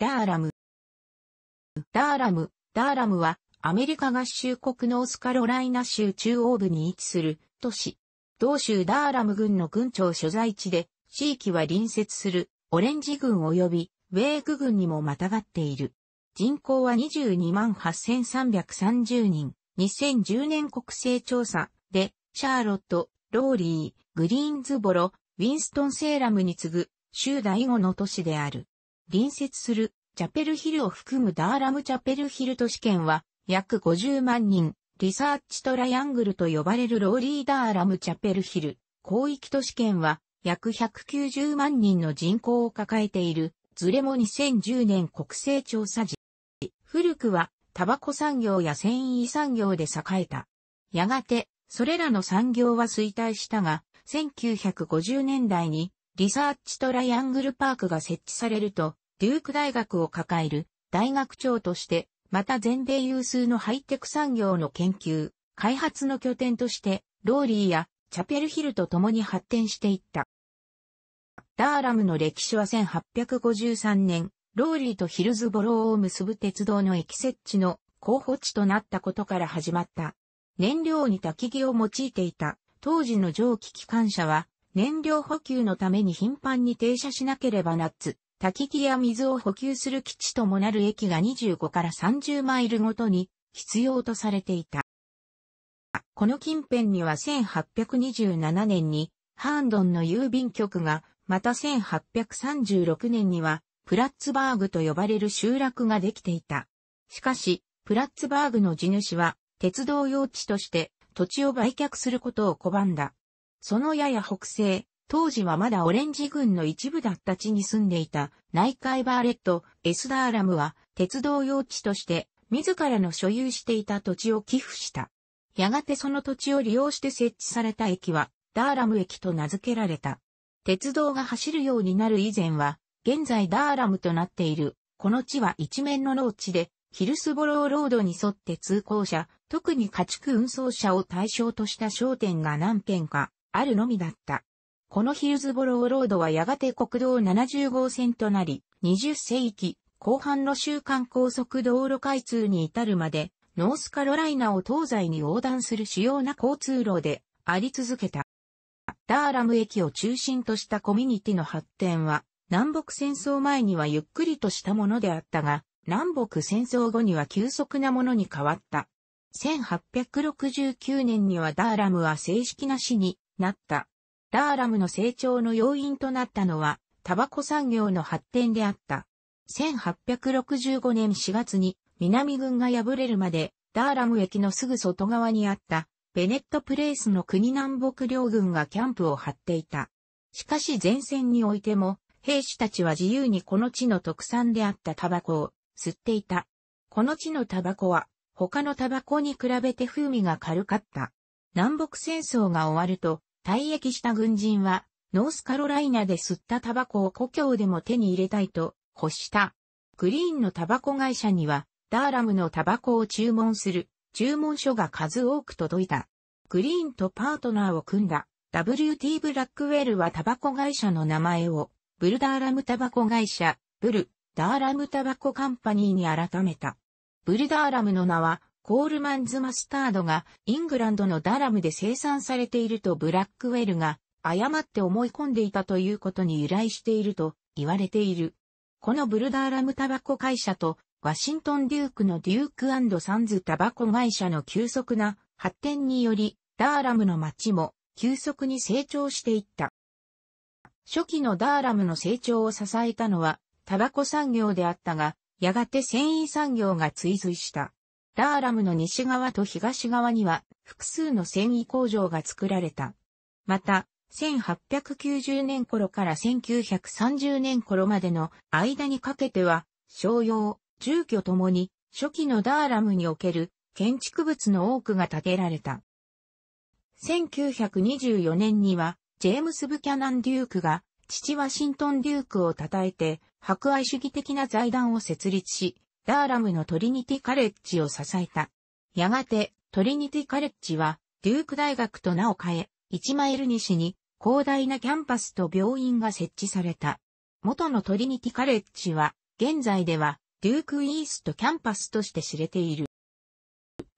ダーラム。ダーラム、ダーラムは、アメリカ合衆国ノースカロライナ州中央部に位置する都市。同州ダーラム軍の軍庁所在地で、地域は隣接するオレンジ軍及びウェーク軍にもまたがっている。人口は22万8330人。2010年国勢調査で、シャーロット、ローリー、グリーンズボロ、ウィンストンセーラムに次ぐ、州第5の都市である。隣接するチャペルヒルを含むダーラムチャペルヒル都市圏は約50万人、リサーチトライアングルと呼ばれるローリーダーラムチャペルヒル、広域都市圏は約190万人の人口を抱えている、ズレも2010年国勢調査時。古くはタバコ産業や繊維産業で栄えた。やがて、それらの産業は衰退したが、1950年代にリサーチトライアングルパークが設置されると、デューク大学を抱える大学長として、また全米有数のハイテク産業の研究、開発の拠点として、ローリーやチャペルヒルと共に発展していった。ダーラムの歴史は1853年、ローリーとヒルズボローを結ぶ鉄道の駅設置の候補地となったことから始まった。燃料に焚き木を用いていた当時の蒸気機関車は燃料補給のために頻繁に停車しなければなっつ滝木や水を補給する基地ともなる駅が25から30マイルごとに必要とされていた。この近辺には1827年にハーンドンの郵便局が、また1836年にはプラッツバーグと呼ばれる集落ができていた。しかし、プラッツバーグの地主は鉄道用地として土地を売却することを拒んだ。そのやや北西、当時はまだオレンジ軍の一部だった地に住んでいたナイカイ・バーレット・エスダーラムは鉄道用地として自らの所有していた土地を寄付した。やがてその土地を利用して設置された駅はダーラム駅と名付けられた。鉄道が走るようになる以前は現在ダーラムとなっているこの地は一面の農地でヒルスボローロードに沿って通行者、特に家畜運送車を対象とした商店が何軒かあるのみだった。このヒルズボローロードはやがて国道70号線となり、20世紀後半の週間高速道路開通に至るまで、ノースカロライナを東西に横断する主要な交通路であり続けた。ダーラム駅を中心としたコミュニティの発展は、南北戦争前にはゆっくりとしたものであったが、南北戦争後には急速なものに変わった。1869年にはダーラムは正式な市になった。ダーラムの成長の要因となったのは、タバコ産業の発展であった。1865年4月に南軍が敗れるまで、ダーラム駅のすぐ外側にあったベネットプレイスの国南北両軍がキャンプを張っていた。しかし前線においても、兵士たちは自由にこの地の特産であったタバコを吸っていた。この地のタバコは他のタバコに比べて風味が軽かった。南北戦争が終わると、退役した軍人は、ノースカロライナで吸ったタバコを故郷でも手に入れたいと、欲した。グリーンのタバコ会社には、ダーラムのタバコを注文する、注文書が数多く届いた。グリーンとパートナーを組んだ、WT ブラックウェルはタバコ会社の名前を、ブルダーラムタバコ会社、ブル、ダーラムタバコカンパニーに改めた。ブルダーラムの名は、コールマンズマスタードがイングランドのダラムで生産されているとブラックウェルが誤って思い込んでいたということに由来していると言われている。このブルダーラムタバコ会社とワシントンデュークのデュークサンズタバコ会社の急速な発展によりダーラムの街も急速に成長していった。初期のダーラムの成長を支えたのはタバコ産業であったが、やがて繊維産業が追随した。ダーラムの西側と東側には複数の繊維工場が作られた。また、1890年頃から1930年頃までの間にかけては、商用、住居ともに初期のダーラムにおける建築物の多くが建てられた。1924年には、ジェームス・ブキャナン・デュークが、父ワシントン・デュークを称えて、博愛主義的な財団を設立し、ダーラムのトリニティカレッジを支えた。やがて、トリニティカレッジは、デューク大学と名を変え、1マイル西に広大なキャンパスと病院が設置された。元のトリニティカレッジは、現在では、デュークイーストキャンパスとして知れている。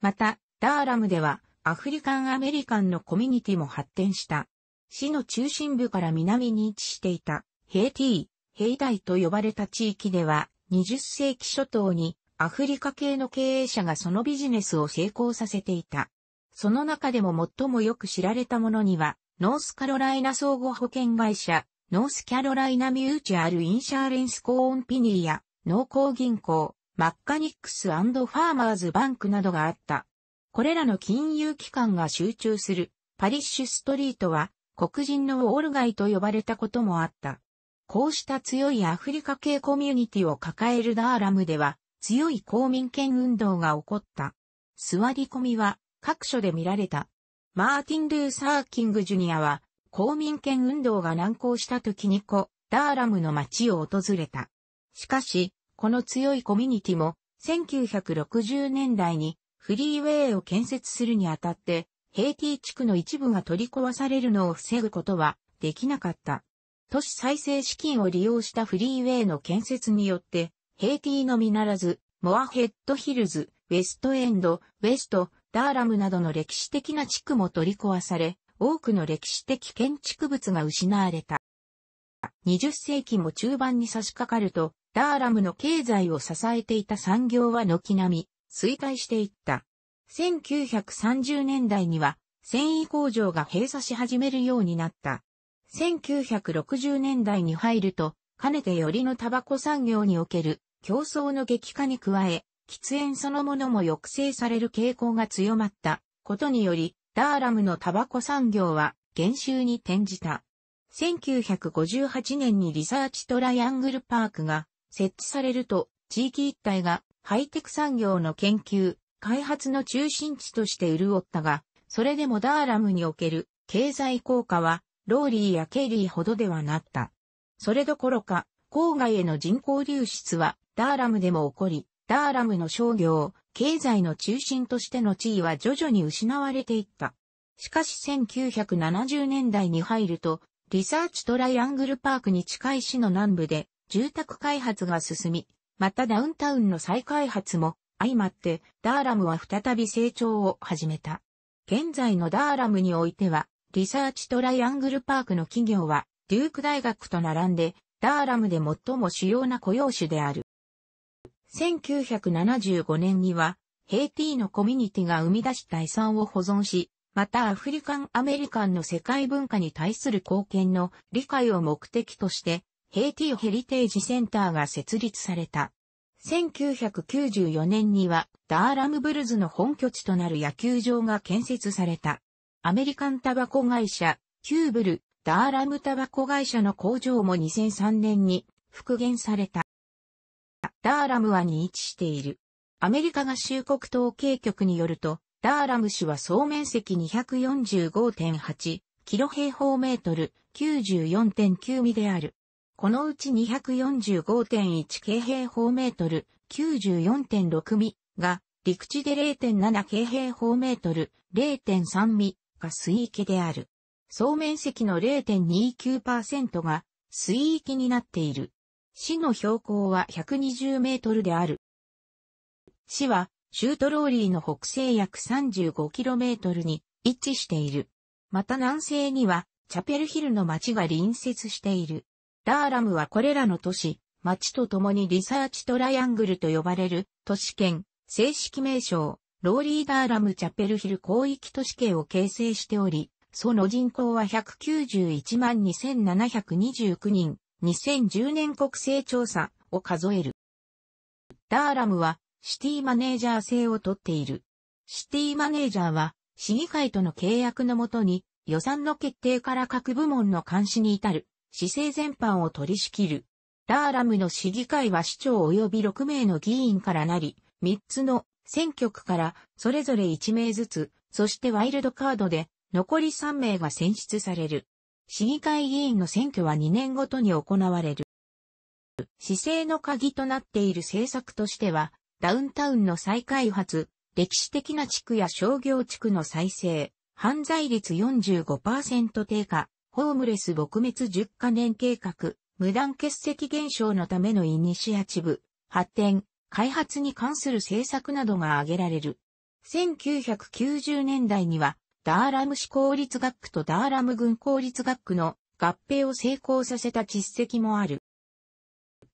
また、ダーラムでは、アフリカンアメリカンのコミュニティも発展した。市の中心部から南に位置していた、ヘイティー、ヘイダイと呼ばれた地域では、20世紀初頭にアフリカ系の経営者がそのビジネスを成功させていた。その中でも最もよく知られたものには、ノースカロライナ総合保険会社、ノースキャロライナミューチュアルインシャーレンスコーンピニーや、農工銀行、マッカニックスファーマーズバンクなどがあった。これらの金融機関が集中するパリッシュストリートは黒人のウォール街と呼ばれたこともあった。こうした強いアフリカ系コミュニティを抱えるダーラムでは、強い公民権運動が起こった。座り込みは各所で見られた。マーティン・ルーサー・キング・ジュニアは、公民権運動が難航した時にこ、ダーラムの街を訪れた。しかし、この強いコミュニティも、1960年代にフリーウェイを建設するにあたって、ヘイティ地区の一部が取り壊されるのを防ぐことはできなかった。都市再生資金を利用したフリーウェイの建設によって、ヘイティのみならず、モアヘッドヒルズ、ウェストエンド、ウェスト、ダーラムなどの歴史的な地区も取り壊され、多くの歴史的建築物が失われた。20世紀も中盤に差し掛かると、ダーラムの経済を支えていた産業は軒並み衰退していった。1930年代には繊維工場が閉鎖し始めるようになった。1960年代に入ると、かねてよりのタバコ産業における競争の激化に加え、喫煙そのものも抑制される傾向が強まったことにより、ダーラムのタバコ産業は減収に転じた。1958年にリサーチトライアングルパークが設置されると、地域一帯がハイテク産業の研究、開発の中心地として潤ったが、それでもダーラムにおける経済効果はローリーやケリーほどではなった。それどころか、郊外への人口流出は、ダーラムでも起こり、ダーラムの商業、経済の中心としての地位は徐々に失われていった。しかし1970年代に入ると、リサーチトライアングルパークに近い市の南部で、住宅開発が進み、またダウンタウンの再開発も相まって、ダーラムは再び成長を始めた。現在のダーラムにおいては、リサーチトライアングルパークの企業は、デューク大学と並んで、ダーラムで最も主要な雇用種である。1975年には、ヘイティのコミュニティが生み出した遺産を保存し、またアフリカンアメリカンの世界文化に対する貢献の理解を目的として、ヘイティヘリテージセンターが設立された。1994年には、ダーラムブルズの本拠地となる野球場が建設された。アメリカンタバコ会社、キューブル、ダーラムタバコ会社の工場も2003年に復元された。ダーラムはに位置している。アメリカ合衆国統計局によると、ダーラム市は総面積245.8キロ平方メートル94.9ミである。このうち245.1京平方メートル94.6ミが陸地で0.7京平方メートル0.3ミが水域である。総面積の0.29%が水域になっている。市の標高は120メートルである。市は、シュートローリーの北西約3 5キロメートルに位置している。また南西には、チャペルヒルの町が隣接している。ダーラムはこれらの都市、町と共にリサーチトライアングルと呼ばれる都市圏、正式名称、ローリーダーラムチャペルヒル広域都市圏を形成しており、その人口は191万2729人、2010年国勢調査を数える。ダーラムはシティマネージャー制をとっている。シティマネージャーは市議会との契約のもとに予算の決定から各部門の監視に至る、市政全般を取り仕切る。ダーラムの市議会は市長及び6名の議員からなり、3つの選挙区からそれぞれ1名ずつ、そしてワイルドカードで残り3名が選出される。市議会議員の選挙は2年ごとに行われる。市政の鍵となっている政策としては、ダウンタウンの再開発、歴史的な地区や商業地区の再生、犯罪率45%低下、ホームレス撲滅10カ年計画、無断欠席減少のためのイニシアチブ、発展、開発に関する政策などが挙げられる。1990年代には、ダーラム市公立学区とダーラム郡公立学区の合併を成功させた実績もある。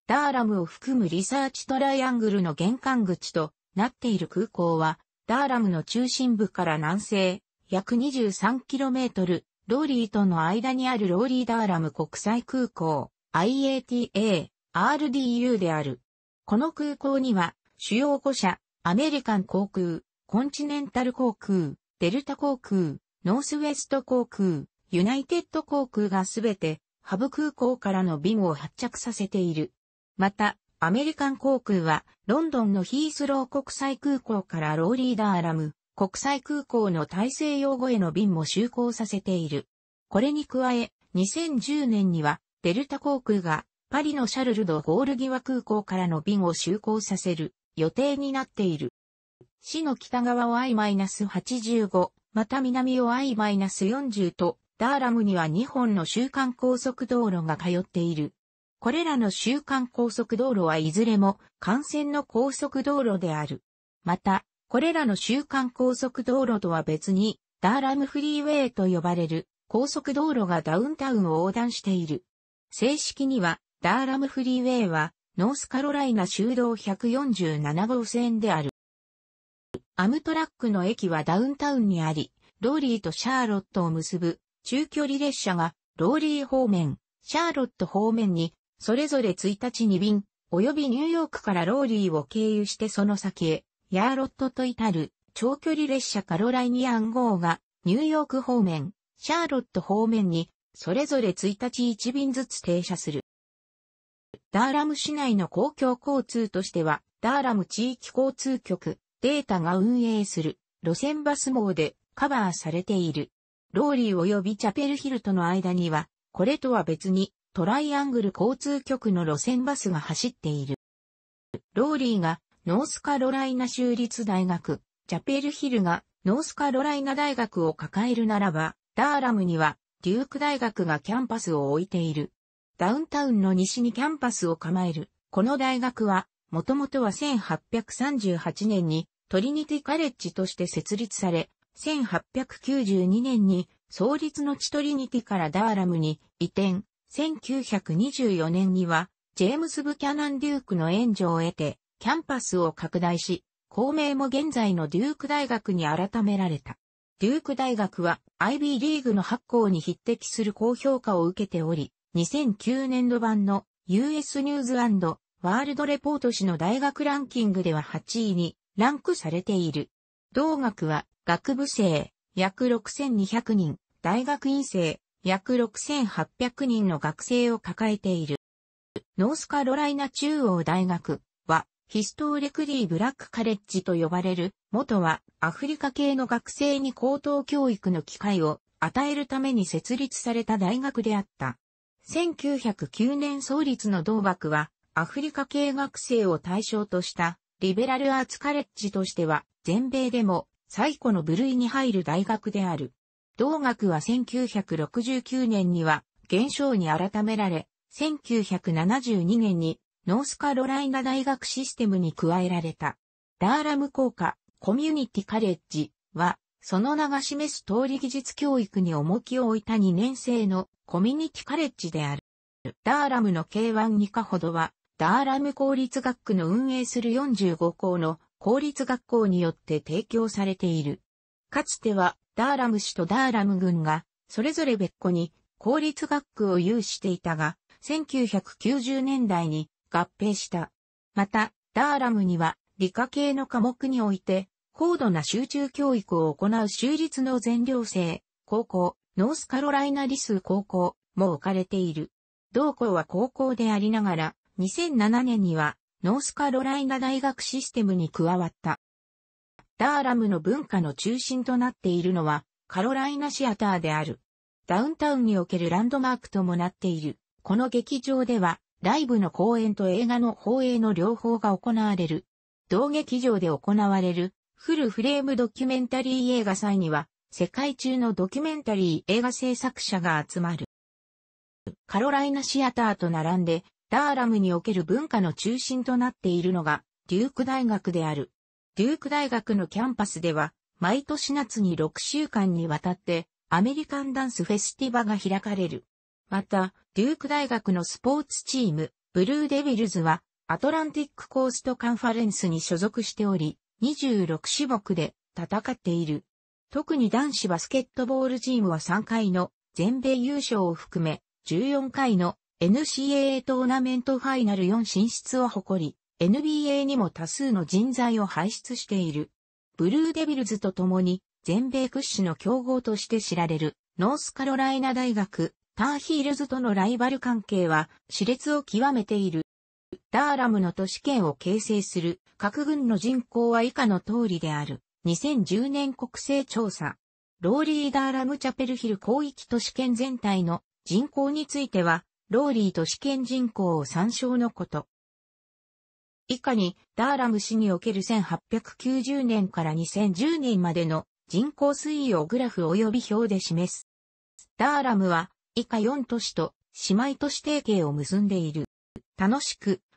ダーラムを含むリサーチトライアングルの玄関口となっている空港は、ダーラムの中心部から南西、約 23km、ローリーとの間にあるローリーダーラム国際空港、IATA、RDU である。この空港には、主要5社、アメリカン航空、コンチネンタル航空、デルタ航空、ノースウェスト航空、ユナイテッド航空がすべて、ハブ空港からの便を発着させている。また、アメリカン航空は、ロンドンのヒースロー国際空港からローリーダーラム、国際空港の大西洋後への便も就航させている。これに加え、2010年には、デルタ航空がパリのシャルル・ド・ゴール際空港からの便を就航させる予定になっている。市の北側を I-85、また南を I-40 と、ダーラムには2本の週間高速道路が通っている。これらの週間高速道路はいずれも幹線の高速道路である。また、これらの週間高速道路とは別に、ダーラムフリーウェイと呼ばれる高速道路がダウンタウンを横断している。正式にはダーラムフリーウェイは、ノースカロライナ州道147号線である。アムトラックの駅はダウンタウンにあり、ローリーとシャーロットを結ぶ中距離列車がローリー方面、シャーロット方面に、それぞれ1日に便、及びニューヨークからローリーを経由してその先へ、ヤーロットと至る長距離列車カロライニアン号がニューヨーク方面、シャーロット方面に、それぞれ1日1便ずつ停車する。ダーラム市内の公共交通としては、ダーラム地域交通局、データが運営する路線バス網でカバーされている。ローリー及びチャペルヒルとの間には、これとは別にトライアングル交通局の路線バスが走っている。ローリーがノースカロライナ州立大学、チャペルヒルがノースカロライナ大学を抱えるならば、ダーラムにはデューク大学がキャンパスを置いている。ダウンタウンの西にキャンパスを構える。この大学は、もともとは1838年にトリニティカレッジとして設立され、1892年に創立の地トリニティからダーラムに移転、1924年には、ジェームズ・ブキャナン・デュークの援助を得て、キャンパスを拡大し、校名も現在のデューク大学に改められた。デューク大学は IB リーグの発行に匹敵する高評価を受けており、2009年度版の US ニューズワールドレポート誌の大学ランキングでは8位にランクされている。同学は学部生約6200人、大学院生約6800人の学生を抱えている。ノースカロライナ中央大学はヒストーレクリーブラックカレッジと呼ばれる元はアフリカ系の学生に高等教育の機会を与えるために設立された大学であった。1909年創立の同幕は、アフリカ系学生を対象とした、リベラルアーツカレッジとしては、全米でも最古の部類に入る大学である。同学は1969年には、現象に改められ、1972年にノースカロライナ大学システムに加えられた。ダーラム効果コミュニティカレッジはその名が示す通り技術教育に重きを置いた2年生のコミュニティカレッジである。ダーラムの K1 以課ほどは、ダーラム公立学区の運営する45校の公立学校によって提供されている。かつては、ダーラム市とダーラム郡が、それぞれ別個に公立学区を有していたが、1990年代に合併した。また、ダーラムには理科系の科目において、高度な集中教育を行う州立の全寮制、高校、ノースカロライナ理数高校も置かれている。同校は高校でありながら、2007年には、ノースカロライナ大学システムに加わった。ダーラムの文化の中心となっているのは、カロライナシアターである。ダウンタウンにおけるランドマークともなっている。この劇場では、ライブの公演と映画の放映の両方が行われる。同劇場で行われるフルフレームドキュメンタリー映画祭には、世界中のドキュメンタリー映画制作者が集まる。カロライナシアターと並んで、ダーラムにおける文化の中心となっているのが、デューク大学である。デューク大学のキャンパスでは、毎年夏に6週間にわたって、アメリカンダンスフェスティバが開かれる。また、デューク大学のスポーツチーム、ブルーデビルズは、アトランティックコーストカンファレンスに所属しており、26種目で戦っている。特に男子バスケットボールチームは3回の全米優勝を含め14回の NCAA トーナメントファイナル4進出を誇り、NBA にも多数の人材を輩出している。ブルーデビルズと共に全米屈指の強豪として知られるノースカロライナ大学ターヒールズとのライバル関係は熾烈を極めている。ダーラムの都市圏を形成する各軍の人口は以下の通りである。2010年国勢調査。ローリー・ダーラム・チャペルヒル広域都市圏全体の人口については、ローリー都市圏人口を参照のこと。以下に、ダーラム市における1890年から2010年までの人口推移をグラフ及び表で示す。ダーラムは、以下4都市と姉妹都市提携を結んでいる。楽しく、